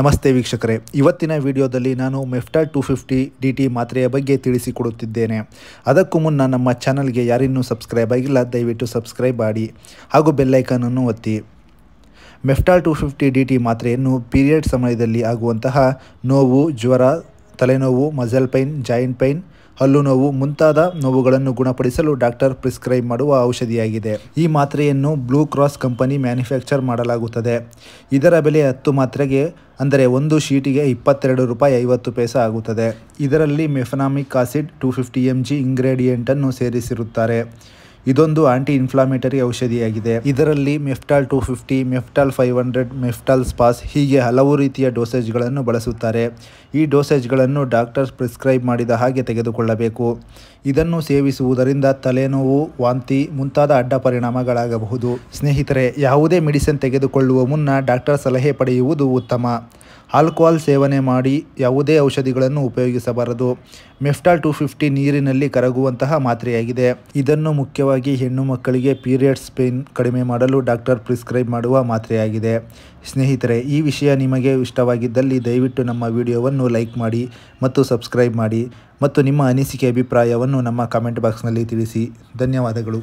ನಮಸ್ತೆ ವೀಕ್ಷಕರೇ ಇವತ್ತಿನ ವಿಡಿಯೋದಲ್ಲಿ ನಾನು Meftal two fifty D T ಮಾತ್ರೆಯ ಬಗ್ಗೆ ತಿಳಿಸಿಕೊಡುತ್ತಿದ್ದೇನೆ ಅದಕ್ಕೂ ಮುನ್ನ ನಮ್ಮ ಚಾನಲ್ಗೆ ಯಾರಿನ್ನೂ ಸಬ್ಸ್ಕ್ರೈಬ್ ಆಗಿಲ್ಲ ದಯವಿಟ್ಟು ಸಬ್ಸ್ಕ್ರೈಬ್ ಮಾಡಿ ಹಾಗೂ ಬೆಲ್ಲೈಕನನ್ನು ಒತ್ತಿ Meftal two fifty D T ಮಾತ್ರೆಯನ್ನು ಪೀರಿಯಡ್ ಸಮಯದಲ್ಲಿ ಆಗುವಂತಹ ನೋವು ಜ್ವರ ತಲೆನೋವು ಮಜಲ್ ಪೈನ್ ಜಾಯಿಂಟ್ ಪೈನ್ ಹಲ್ಲು ನೋವು ಮುಂತಾದ ನೋವುಗಳನ್ನು ಗುಣಪಡಿಸಲು ಡಾಕ್ಟರ್ ಪ್ರಿಸ್ಕ್ರೈಬ್ ಮಾಡುವ ಔಷಧಿಯಾಗಿದೆ ಈ ಮಾತ್ರೆಯನ್ನು ಬ್ಲೂ ಕ್ರಾಸ್ ಕಂಪನಿ ಮ್ಯಾನುಫ್ಯಾಕ್ಚರ್ ಮಾಡಲಾಗುತ್ತದೆ ಇದರ ಬೆಲೆ ಹತ್ತು ಮಾತ್ರೆಗೆ ಅಂದರೆ ಒಂದು ಶೀಟಿಗೆ ಇಪ್ಪತ್ತೆರಡು ರೂಪಾಯಿ ಐವತ್ತು ಪೈಸೆ ಆಗುತ್ತದೆ ಇದರಲ್ಲಿ mefenamic acid two fifty M G ಇಂಗ್ರೇಡಿಯೆಂಟನ್ನು ಸೇರಿಸಿರುತ್ತಾರೆ ಇದೊಂದು ಆಂಟಿ ಇನ್ಫ್ಲಾಮೇಟರಿ ಔಷಧಿಯಾಗಿದೆ ಇದರಲ್ಲಿ Meftal two fifty Meftal five hundred Meftal spas ಹೀಗೆ ಹಲವು ರೀತಿಯ ಡೋಸೇಜ್ಗಳನ್ನು ಬಳಸುತ್ತಾರೆ ಈ ಡೋಸೇಜ್ಗಳನ್ನು ಡಾಕ್ಟರ್ಸ್ ಪ್ರಿಸ್ಕ್ರೈಬ್ ಮಾಡಿದ ಹಾಗೆ ತೆಗೆದುಕೊಳ್ಳಬೇಕು ಇದನ್ನು ಸೇವಿಸುವುದರಿಂದ ತಲೆನೋವು ವಾಂತಿ ಮುಂತಾದ ಅಡ್ಡ ಪರಿಣಾಮಗಳಾಗಬಹುದು ಸ್ನೇಹಿತರೆ ಯಾವುದೇ ಮೆಡಿಸಿನ್ ತೆಗೆದುಕೊಳ್ಳುವ ಮುನ್ನ ಡಾಕ್ಟರ್ ಸಲಹೆ ಪಡೆಯುವುದು ಉತ್ತಮ ಆಲ್ಕೋಹಾಲ್ ಸೇವನೆ ಮಾಡಿ ಯಾವುದೇ ಔಷಧಿಗಳನ್ನು ಉಪಯೋಗಿಸಬಾರದು ಮೆಫ್ಟಾಲ್ ಟು ಫಿಫ್ಟಿ ನೀರಿನಲ್ಲಿ ಕರಗುವಂತಹ ಮಾತ್ರೆಯಾಗಿದೆ ಇದನ್ನು ಮುಖ್ಯವಾಗಿ ಹೆಣ್ಣು ಮಕ್ಕಳಿಗೆ ಪೀರಿಯಡ್ಸ್ ಪೇನ್ ಕಡಿಮೆ ಮಾಡಲು ಡಾಕ್ಟರ್ ಪ್ರಿಸ್ಕ್ರೈಬ್ ಮಾಡುವ ಮಾತ್ರೆಯಾಗಿದೆ ಸ್ನೇಹಿತರೆ ಈ ವಿಷಯ ನಿಮಗೆ ಇಷ್ಟವಾಗಿದ್ದಲ್ಲಿ ದಯವಿಟ್ಟು ನಮ್ಮ ವಿಡಿಯೋವನ್ನು ಲೈಕ್ ಮಾಡಿ ಮತ್ತು ಸಬ್ಸ್ಕ್ರೈಬ್ ಮಾಡಿ ಮತ್ತು ನಿಮ್ಮ ಅನಿಸಿಕೆ ಅಭಿಪ್ರಾಯವನ್ನು ನಮ್ಮ ಕಮೆಂಟ್ ಬಾಕ್ಸ್ನಲ್ಲಿ ತಿಳಿಸಿ ಧನ್ಯವಾದಗಳು